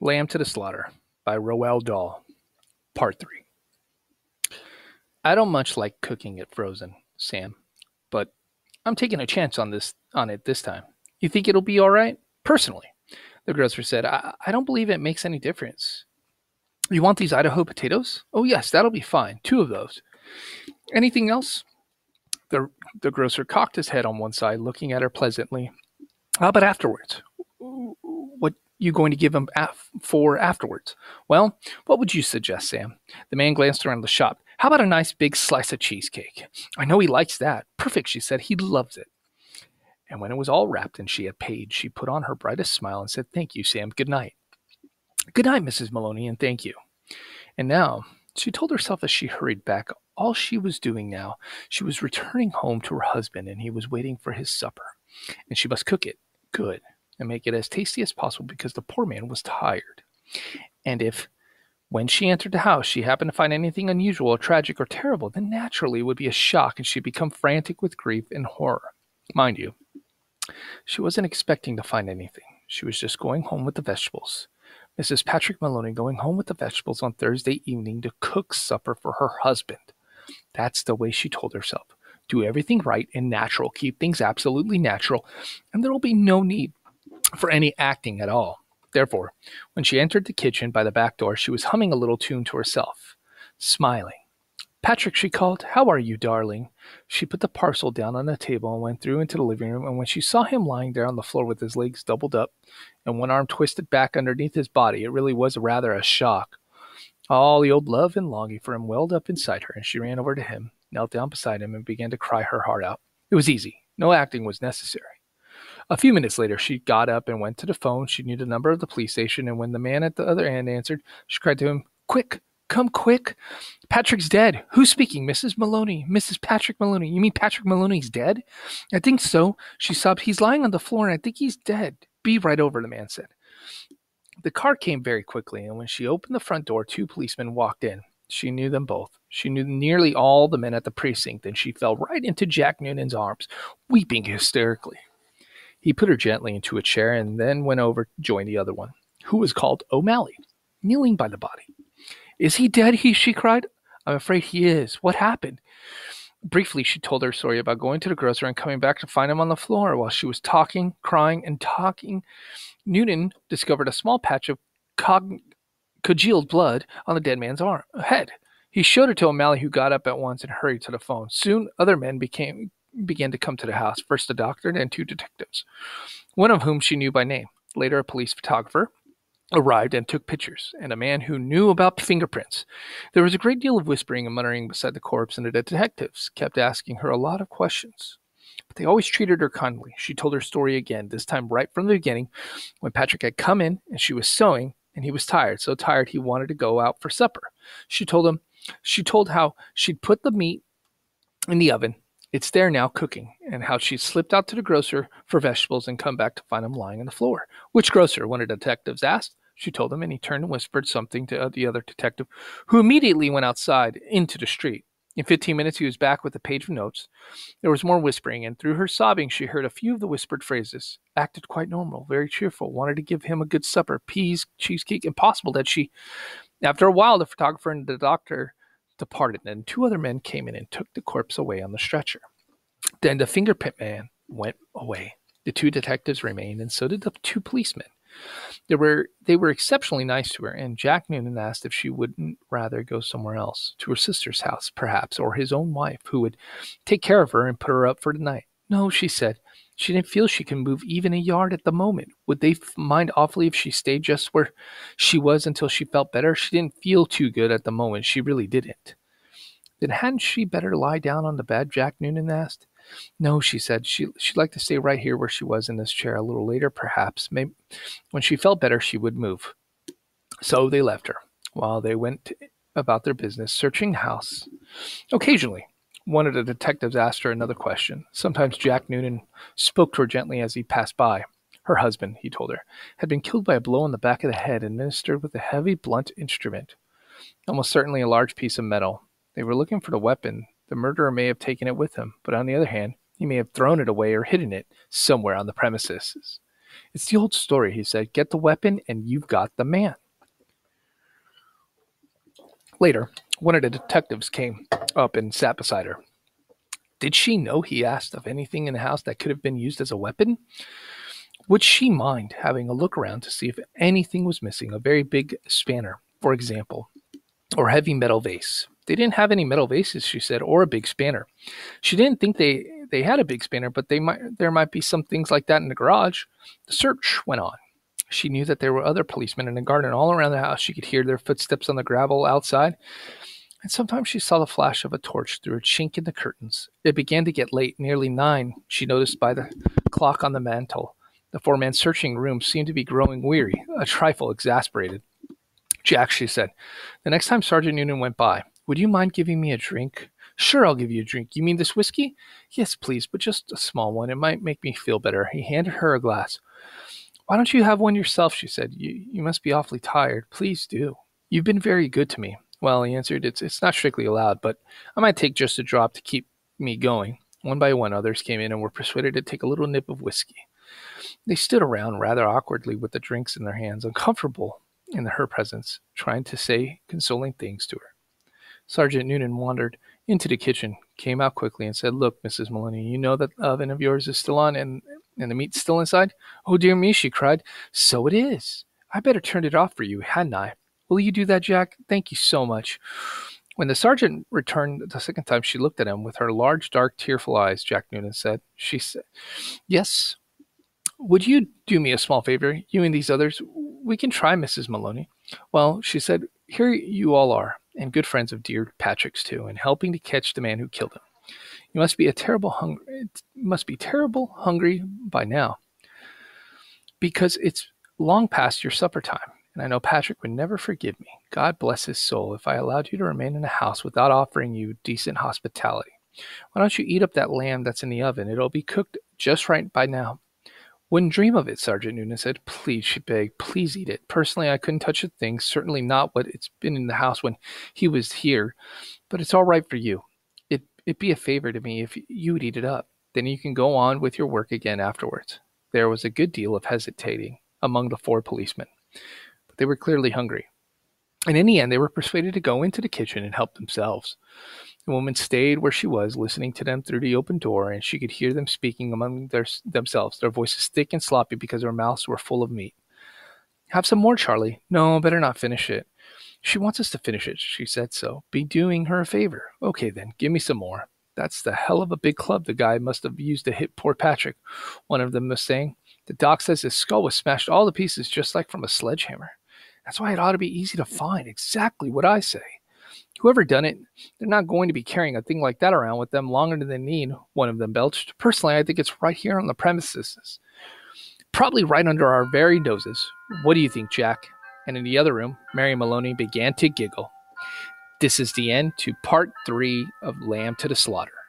Lamb to the Slaughter by Roel Dahl, Part 3. I don't much like cooking it frozen, Sam, but I'm taking a chance on this on it this time. You think it'll be all right? Personally, the grocer said, I, I don't believe it makes any difference. You want these Idaho potatoes? Oh, yes, that'll be fine. Two of those. Anything else? The, the grocer cocked his head on one side, looking at her pleasantly. How ah, about afterwards, you going to give him af- for afterwards? Well, what would you suggest, Sam? The man glanced around the shop. How about a nice big slice of cheesecake? I know he likes that. Perfect, she said. He loves it. And when it was all wrapped and she had paid, she put on her brightest smile and said, Thank you, Sam. Good night. Good night, Mrs. Maloney, and thank you. And now, she told herself as she hurried back, all she was doing now, she was returning home to her husband, and he was waiting for his supper. And she must cook it good and make it as tasty as possible because the poor man was tired. And if, when she entered the house, she happened to find anything unusual, tragic, or terrible, then naturally it would be a shock and she'd become frantic with grief and horror. Mind you, she wasn't expecting to find anything. She was just going home with the vegetables. Mrs. Patrick Maloney going home with the vegetables on Thursday evening to cook supper for her husband. That's the way she told herself. Do everything right and natural. Keep things absolutely natural, and there will be no need for any acting at all. Therefore, when she entered the kitchen by the back door, she was humming a little tune to herself, smiling. Patrick, she called, how are you, darling? She put the parcel down on the table and went through into the living room. And when she saw him lying there on the floor with his legs doubled up and one arm twisted back underneath his body, it really was rather a shock. All the old love and longing for him welled up inside her, and she ran over to him, knelt down beside him, and began to cry her heart out. It was easy. No acting was necessary. A few minutes later, she got up and went to the phone. She knew the number of the police station, and when the man at the other end answered, she cried to him, Quick, come quick. Patrick's dead. Who's speaking? Mrs. Maloney. Mrs. Patrick Maloney. You mean Patrick Maloney's dead? I think so. She sobbed. He's lying on the floor, and I think he's dead. Be right over, the man said. The car came very quickly, and when she opened the front door, two policemen walked in. She knew them both. She knew nearly all the men at the precinct, and she fell right into Jack Noonan's arms, weeping hysterically. He put her gently into a chair and then went over to join the other one, who was called O'Malley, kneeling by the body. Is he dead? He she cried. I'm afraid he is. What happened? Briefly, she told her story about going to the grocer and coming back to find him on the floor. While she was talking, crying, and talking, Newton discovered a small patch of cog- congealed blood on the dead man's arm head. He showed it to O'Malley, who got up at once and hurried to the phone. Soon, other men became began to come to the house, first a doctor and then two detectives, one of whom she knew by name, later a police photographer, arrived and took pictures, and a man who knew about fingerprints. There was a great deal of whispering and muttering beside the corpse, and the detectives kept asking her a lot of questions. But they always treated her kindly. She told her story again, this time right from the beginning, when Patrick had come in and she was sewing, and he was tired, so tired he wanted to go out for supper. She told him she told how she'd put the meat in the oven it's there now cooking, and how she slipped out to the grocer for vegetables and come back to find him lying on the floor. Which grocer? one of the detectives asked. She told him, and he turned and whispered something to uh, the other detective, who immediately went outside into the street. In 15 minutes, he was back with a page of notes. There was more whispering, and through her sobbing, she heard a few of the whispered phrases. Acted quite normal, very cheerful, wanted to give him a good supper, peas, cheesecake, impossible that she. After a while, the photographer and the doctor departed, and two other men came in and took the corpse away on the stretcher. Then the fingerprint man went away. The two detectives remained, and so did the two policemen. They were they were exceptionally nice to her, and Jack Noonan asked if she wouldn't rather go somewhere else, to her sister's house, perhaps, or his own wife, who would take care of her and put her up for the night. No, she said. She didn't feel she could move even a yard at the moment. Would they mind awfully if she stayed just where she was until she felt better? She didn't feel too good at the moment. She really didn't. Then hadn't she better lie down on the bed? Jack Noonan asked. No, she said. She, she'd like to stay right here where she was in this chair a little later, perhaps. Maybe when she felt better, she would move. So they left her while they went about their business, searching the house occasionally one of the detectives asked her another question. Sometimes Jack Noonan spoke to her gently as he passed by. Her husband, he told her, had been killed by a blow on the back of the head administered with a heavy, blunt instrument, almost certainly a large piece of metal. They were looking for the weapon. The murderer may have taken it with him, but on the other hand, he may have thrown it away or hidden it somewhere on the premises. It's the old story, he said. Get the weapon, and you've got the man. Later, one of the detectives came up and sat beside her. Did she know, he asked, of anything in the house that could have been used as a weapon? Would she mind having a look around to see if anything was missing? A very big spanner, for example, or heavy metal vase. They didn't have any metal vases, she said, or a big spanner. She didn't think they, they had a big spanner, but they might there might be some things like that in the garage. The search went on. She knew that there were other policemen in the garden all around the house. She could hear their footsteps on the gravel outside, and sometimes she saw the flash of a torch through a chink in the curtains. It began to get late, nearly nine, she noticed by the clock on the mantel. The four men searching room seemed to be growing weary, a trifle exasperated. Jack, she said, the next time Sergeant Noonan went by, would you mind giving me a drink? Sure, I'll give you a drink. You mean this whiskey? Yes, please, but just a small one. It might make me feel better. He handed her a glass. Why don't you have one yourself? She said. You, you must be awfully tired. Please do. You've been very good to me. Well, he answered, it's, it's not strictly allowed, but I might take just a drop to keep me going. One by one, others came in and were persuaded to take a little nip of whiskey. They stood around rather awkwardly with the drinks in their hands, uncomfortable in her presence, trying to say consoling things to her. Sergeant Noonan wandered into the kitchen, came out quickly, and said, Look, Mrs. Maloney, you know that oven of yours is still on, and and the meat's still inside? Oh dear me, she cried. So it is. I better turned it off for you, hadn't I? Will you do that, Jack? Thank you so much. When the sergeant returned the second time, she looked at him with her large, dark, tearful eyes, Jack Noonan said. She said, Yes. Would you do me a small favor, you and these others? We can try, Mrs. Maloney. Well, she said, here you all are, and good friends of dear Patrick's, too, and helping to catch the man who killed him. You must be a terrible hungry must be terrible hungry by now. Because it's long past your supper time, and I know Patrick would never forgive me. God bless his soul if I allowed you to remain in a house without offering you decent hospitality. Why don't you eat up that lamb that's in the oven? It'll be cooked just right by now. Wouldn't dream of it, Sergeant Noonan said. Please, she begged, please eat it. Personally, I couldn't touch a thing, certainly not what it's been in the house when he was here, but it's all right for you it'd be a favor to me if you would eat it up. Then you can go on with your work again afterwards. There was a good deal of hesitating among the four policemen, but they were clearly hungry. And in the end, they were persuaded to go into the kitchen and help themselves. The woman stayed where she was, listening to them through the open door, and she could hear them speaking among their, themselves, their voices thick and sloppy because their mouths were full of meat. Have some more, Charlie. No, better not finish it. She wants us to finish it. She said so. Be doing her a favor. Okay, then, give me some more. That's the hell of a big club the guy must have used to hit poor Patrick, one of them was saying. The doc says his skull was smashed all to pieces just like from a sledgehammer. That's why it ought to be easy to find. Exactly what I say. Whoever done it, they're not going to be carrying a thing like that around with them longer than they need, one of them belched. Personally, I think it's right here on the premises. Probably right under our very noses. What do you think, Jack? and in the other room, Mary Maloney began to giggle. This is the end to part three of Lamb to the Slaughter.